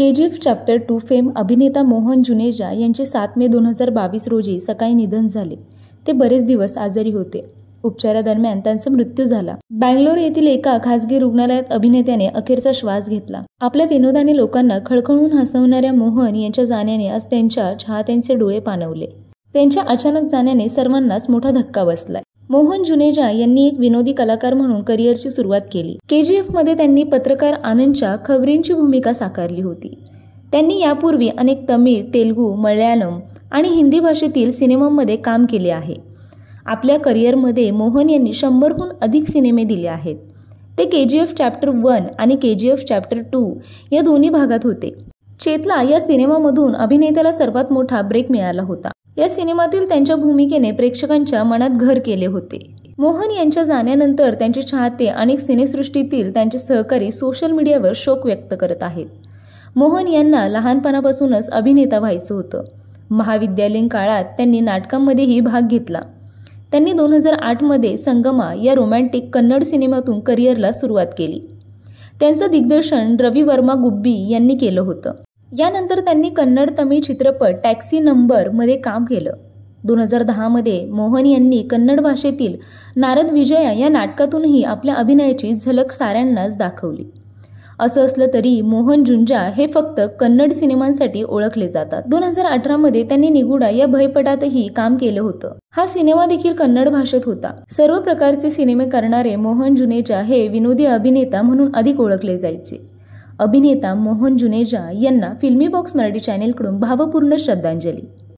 के G F chapter two fame अभिनेता मोहन जुनेजा यांचे सात मे दोन हजार बावीस रोजी सकाळी निधन झाले ते बरेच दिवस आजारी होते उपचारादरम्यान त्यांचा मृत्यू झाला बँगलोर येथील एका खासगी रुग्णालयात अभिनेत्याने अखेरचा श्वास घेतला आपल्या विनोदाने लोकांना खळखळून हसवणाऱ्या मोहन यांच्या जाण्याने आज त्यांच्या चाहत्यांचे डोळे पाणवले त्यांच्या अचानक जाण्याने सर्वांनाच मोठा धक्का बसलाय मोहन जुनेजा यांनी एक विनोदी कलाकार म्हणून करिअरची सुरुवात केली के जी एफमध्ये त्यांनी पत्रकार आनंदच्या खबरींची भूमिका साकारली होती त्यांनी यापूर्वी अनेक तमिळ तेलुगू मल्याळम आणि हिंदी भाषेतील सिनेमांमध्ये काम केले आहे आपल्या करिअरमध्ये मोहन यांनी शंभरहून अधिक सिनेमे दिले आहेत ते K G F chapter one आणि K G F chapter two या दोन्ही भागात होते चेतला या सिनेमामधून अभिनेत्याला सर्वात मोठा ब्रेक मिळाला होता या सिनेमातील त्यांच्या भूमिकेने प्रेक्षकांच्या मनात घर केले होते मोहन यांच्या जाण्यानंतर त्यांचे चाहते अनेक सिनेसृष्टीतील त्यांचे सहकारी सोशल मीडियावर शोक व्यक्त करत आहेत मोहन यांना लहानपणापासूनच अभिनेता व्हायचं होतं महाविद्यालयीन काळात त्यांनी नाटकांमध्येही भाग घेतला त्यांनी दोन हजार आठमध्ये संगमा या रोमॅन्टिक कन्नड सिनेमातून करिअरला सुरुवात केली त्यांचं दिग्दर्शन रवी वर्मा गुब्बी यांनी केलं होतं यानंतर त्यांनी कन्नड तमिळ चित्रपट टॅक्सी नंबरमध्ये काम केलं दोन हजार दहामध्ये मोहन यांनी कन्नड भाषेतील नारद विजया या नाटकातूनही आपल्या अभिनयाची झलक साऱ्यांनाच दाखवली असं असलं तरी मोहन जुंजा हे फक्त कन्नड सिनेमांसाठी ओळखले जातात दोन हजार अठरामध्ये त्यांनी निगुडा या भयपटातही काम केलं होतं हा सिनेमा देखील कन्नड भाषेत होता सर्व प्रकारचे सिनेमे करणारे मोहन जुनेजा हे विनोदी अभिनेता म्हणून अधिक ओळखले जायचे अभिनेता मोहन जुनेजा यांना फिल्मी बॉक्स मराठी चॅनेलकडून भावपूर्ण श्रद्धांजली